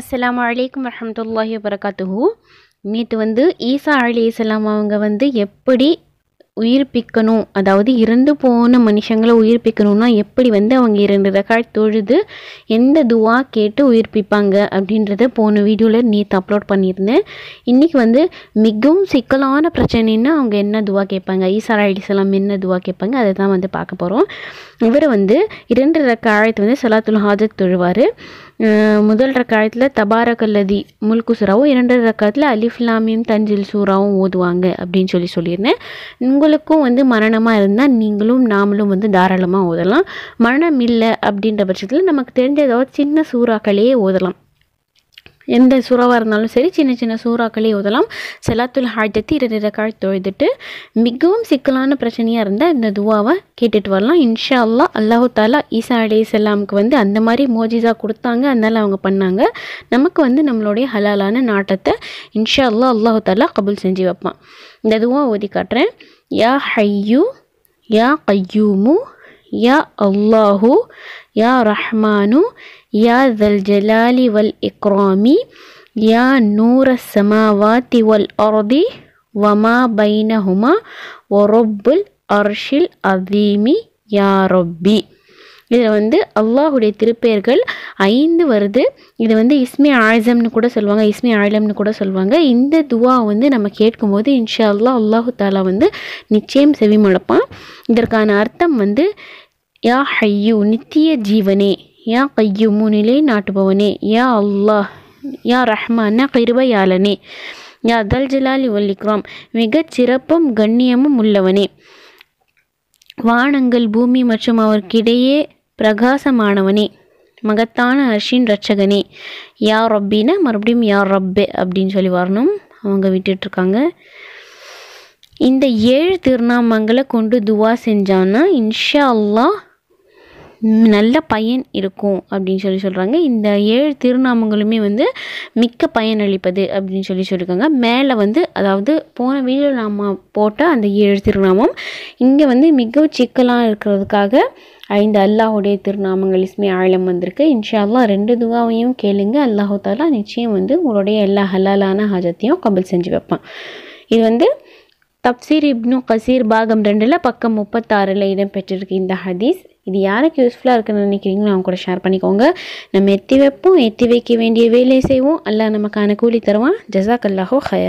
அஸ்லாம் வலைக்கம் வரமத்துல்லாஹி வரகாத்துஹூ நேற்று வந்து ஈசா அலி இஸ்லாம் அவங்க வந்து எப்படி உயிர்ப்பிக்கணும் அதாவது இறந்து போன மனுஷங்களை உயிர்ப்பிக்கணும்னா எப்படி வந்து அவங்க இரண்டு ரெக்கார்ட் தொழுது எந்த துவா கேட்டு உயிர்ப்பிப்பாங்க அப்படின்றத போன வீடியோவில் நேற்று அப்லோட் பண்ணியிருந்தேன் இன்றைக்கி வந்து மிகவும் சிக்கலான பிரச்சனைன்னா அவங்க என்ன துவா கேட்பாங்க ஈசாரா அலிசலாம் என்ன துவா கேட்பாங்க அதை தான் வந்து பார்க்க போகிறோம் இவர் வந்து இரண்டு ரக்காயத்தை வந்து சலாத்துல் ஹாஜத் தொழுவார் முதல் ரக்காயத்தில் தபாரகல்லதி முல்கு சூறாவும் இரண்டு ரக்காயத்தில் அலிஃப்லாமியும் தஞ்சில் சூறாவும் ஓதுவாங்க அப்படின்னு சொல்லி சொல்லியிருந்தேன் உங்களுக்கும் வந்து மரணமாக இருந்தால் நீங்களும் நாமளும் வந்து தாராளமாக ஓதலாம் மரணம் இல்லை அப்படின்ற பட்சத்தில் நமக்கு தெரிஞ்ச ஏதாவது சின்ன சூறாக்களையே ஓதலாம் எந்த சூறாவாக இருந்தாலும் சரி சின்ன சின்ன சூறாக்களே ஓதலாம் செலாத்துல் ஹாஜத்து இரண்டு ரக்காய் தொழுதுட்டு மிகவும் சிக்கலான பிரச்சனையாக இருந்தால் இந்த துவாவை கேட்டுட்டு வரலாம் இன்ஷா அல்லா அல்லாஹு தாலா ஈசா அலே செல்லாமுக்கு வந்து அந்த மாதிரி மோஜிஸாக கொடுத்தாங்க அதனால் அவங்க பண்ணாங்க நமக்கு வந்து நம்மளுடைய ஹலாலான நாட்டத்தை இன்ஷா அல்லா அல்லாஹு தாலா கபுல் செஞ்சு வைப்பான் இந்த துவா ஓதி காட்டுறேன் يا حي يا قيوم يا الله يا رحمن يا ذا الجلال والإكرام يا نور السماوات والأرض وما بينهما ورب الأرش العظيم يا ربي இதில் வந்து அல்லாஹுடைய திருப்பெயர்கள் ஐந்து வருது இது வந்து இஸ்மே ஆழம்னு கூட சொல்லுவாங்க இஸ்மே ஆழம்னு கூட சொல்லுவாங்க இந்த துவா வந்து நம்ம கேட்கும்போது இன்ஷா அல்லா அல்லாஹு தாலா வந்து நிச்சயம் செவி முழப்பான் இதற்கான அர்த்தம் வந்து யா ஹையூ நித்திய ஜீவனே யா கையுமு நிலை நாட்டுபவனே யா அல்லாஹ் யா ரஹ்மான கிருபையாளனே யா தல் ஜலாலி ஒல்லிக்ராம் மிகச் சிறப்பும் கண்ணியமும் உள்ளவனே வானங்கள் பூமி மற்றும் அவருக்கிடையே பிரகாசமானவனே மகத்தான அர்ஷின் ரட்சகனே யார் ரப்பினா மறுபடியும் யார் ரப்பே அப்படின்னு சொல்லி வரணும் அவங்க விட்டுட்ருக்காங்க இந்த ஏழு திருநாமங்களை கொண்டு துவா செஞ்சான்னா இன்ஷா அல்லாஹ் நல்ல பயன் இருக்கும் அப்படின்னு சொல்லி சொல்கிறாங்க இந்த ஏழு திருநாமங்களுமே வந்து மிக்க பயன் அளிப்பது அப்படின்னு சொல்லி சொல்லியிருக்காங்க மேலே வந்து அதாவது போன வீடியோ நாம போட்ட அந்த ஏழு திருநாமம் இங்கே வந்து மிக சிக்கலாக இருக்கிறதுக்காக ஐந்து அல்லாஹுடைய திருநாமங்கள் இஸ்மே ஆழம் வந்திருக்கு இன்ஷால்லா ரெண்டு துவாவையும் கேளுங்க அல்லாஹு தாலா நிச்சயம் வந்து உங்களுடைய எல்லா ஹலாலான ஹாஜத்தையும் கபல் செஞ்சு வைப்பான் இது வந்து தப்சீர் இப்னு கசீர் பாகம் ரெண்டில் பக்கம் முப்பத்தாறில் இடம்பெற்றிருக்கு இந்த ஹதீஸ் இது யாருக்கு யூஸ்ஃபுல்லாக இருக்குன்னு நினைக்கிறீங்களோ அவங்க கூட ஷேர் பண்ணிக்கோங்க நம்ம எத்தி வைப்போம் எத்தி வைக்க வேண்டிய வேலையை செய்வோம் அல்ல நமக்கான கூலி தருவான் ஜசாக் அல்லாஹோ ஹயரா